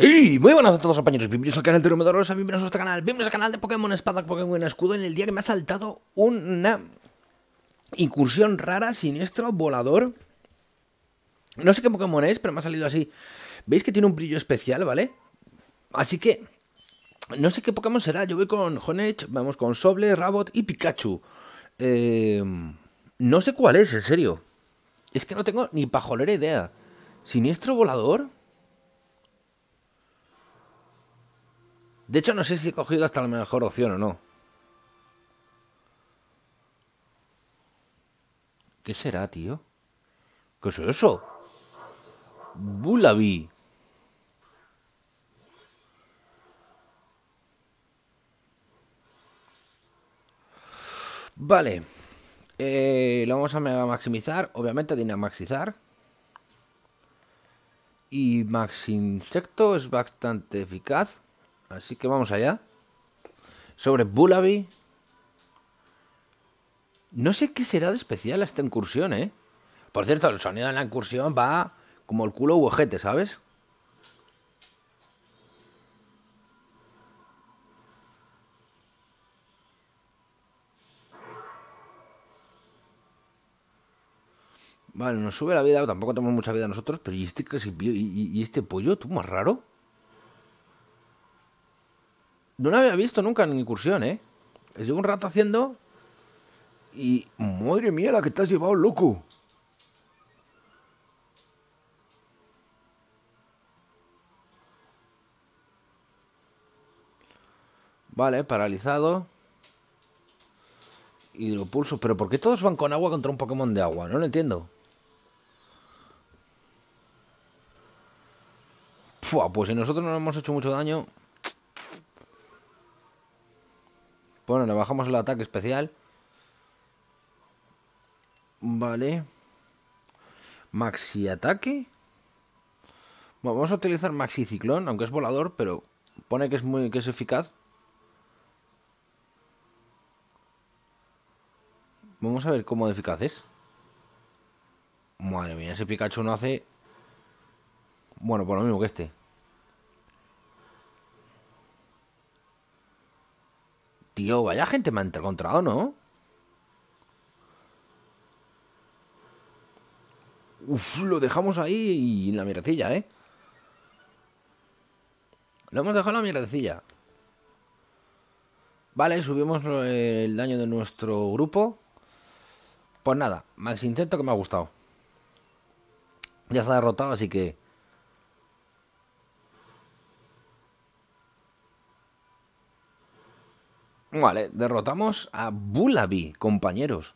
¡Hey! Muy buenas a todos compañeros, bienvenidos al canal de Romedoros, bienvenidos a nuestro canal, bienvenidos al canal de Pokémon Espada, Pokémon Escudo, en el día que me ha saltado una incursión rara, siniestro, volador. No sé qué Pokémon es, pero me ha salido así. ¿Veis que tiene un brillo especial, vale? Así que, no sé qué Pokémon será, yo voy con Honech, vamos con Soble, Rabot y Pikachu. Eh, no sé cuál es, en serio. Es que no tengo ni pajolera idea. ¿Siniestro volador? De hecho, no sé si he cogido hasta la mejor opción o no. ¿Qué será, tío? ¿Qué es eso? Bulabi. Vale. Eh, lo vamos a maximizar. Obviamente, dinamaxizar. Y Max Insecto es bastante eficaz. Así que vamos allá. Sobre Bulabi. No sé qué será de especial esta incursión, ¿eh? Por cierto, el sonido de la incursión va como el culo huejete, ¿sabes? Vale, nos sube la vida, tampoco tenemos mucha vida nosotros, pero ¿y este, y este pollo, tú, más raro? No la había visto nunca en incursión, ¿eh? llevo un rato haciendo y... ¡Madre mía, la que te has llevado, loco! Vale, paralizado. Y ¿Pero por qué todos van con agua contra un Pokémon de agua? No lo entiendo. pues si nosotros no nos hemos hecho mucho daño... Bueno, le bajamos el ataque especial. Vale. Maxi ataque. vamos a utilizar maxi ciclón, aunque es volador, pero pone que es muy que es eficaz. Vamos a ver cómo de eficaz es. Madre mía, ese Pikachu no hace... Bueno, por lo mismo que este. Tío, vaya gente me ha encontrado, ¿no? Uf, lo dejamos ahí en la mierdecilla, ¿eh? Lo hemos dejado en la mierdecilla. Vale, subimos el daño de nuestro grupo. Pues nada, Max Intento que me ha gustado. Ya está derrotado, así que... Vale, derrotamos a Bulabi, compañeros.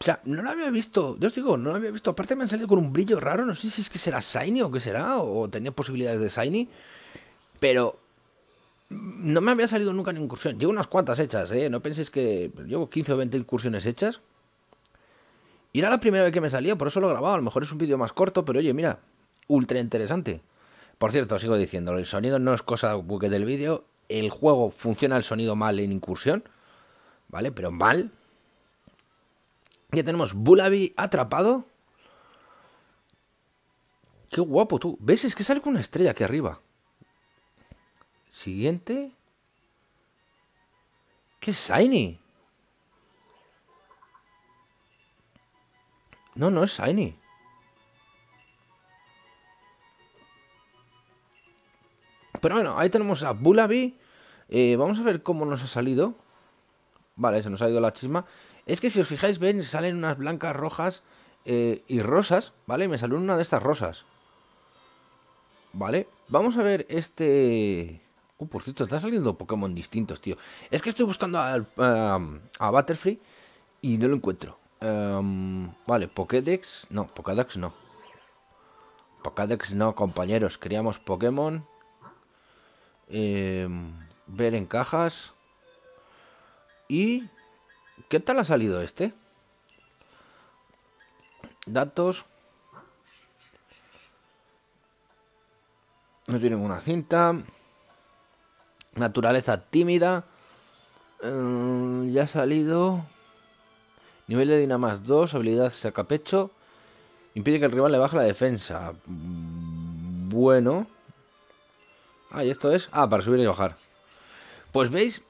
O sea, no lo había visto, yo os digo, no lo había visto. Aparte me han salido con un brillo raro, no sé si es que será Shiny o qué será, o tenía posibilidades de Shiny, pero no me había salido nunca en incursión. Llevo unas cuantas hechas, ¿eh? No penséis que llevo 15 o 20 incursiones hechas. Y era la primera vez que me salía, por eso lo he grabado. A lo mejor es un vídeo más corto, pero oye, mira, ultra interesante. Por cierto, sigo diciendo, el sonido no es cosa buque del vídeo. El juego funciona el sonido mal en incursión, ¿vale? Pero mal. Ya tenemos Bulabi atrapado. Qué guapo tú. ¿Ves? Es que sale con una estrella aquí arriba. Siguiente. ¿Qué Shiny? No, no es Shiny. Pero bueno, ahí tenemos a Bulabi. Eh, vamos a ver cómo nos ha salido. Vale, se nos ha ido la chisma. Es que si os fijáis, ven, salen unas blancas, rojas eh, y rosas, ¿vale? Me salió una de estas rosas. Vale, vamos a ver este... Uh, por cierto, están saliendo Pokémon distintos, tío. Es que estoy buscando a, a, Butterfree y no lo encuentro. vale, Pokédex... No, Pokédex no. Pokédex no, compañeros. Criamos Pokémon. Em, ver en cajas. ¿Y qué tal ha salido este? Datos. No tiene ninguna cinta. Naturaleza tímida. Eh, ya ha salido. Nivel de Dinamas 2, habilidad pecho Impide que el rival le baje la defensa. Bueno. Ah, y esto es... Ah, para subir y bajar. Pues veis,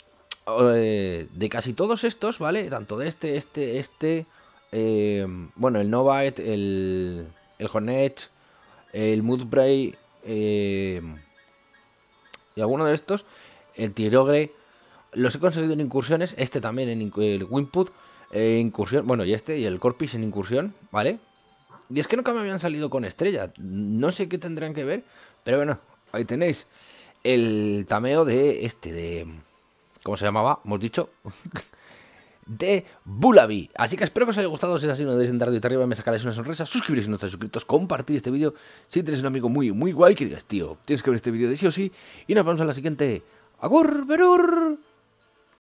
eh, de casi todos estos, ¿vale? Tanto de este, este, este... Eh, bueno, el Novite, el, el Hornet, el Moodbray... Eh, y alguno de estos, el Tirogre... Los he conseguido en incursiones, este también en el Winput, incursión, bueno, y este, y el Corpis en incursión, ¿vale? Y es que nunca me habían salido con estrella. No sé qué tendrán que ver, pero bueno, ahí tenéis el tameo de este, de... ¿Cómo se llamaba? Hemos dicho. de Bulabi. Así que espero que os haya gustado. Si es así, no de entrar de arriba, me sacáis una sonrisa. Suscribiros si no estáis suscritos, compartir este vídeo. Si tienes un amigo muy, muy guay que digas, tío, tienes que ver este vídeo de sí o sí. Y nos vemos en la siguiente. Agur, verur.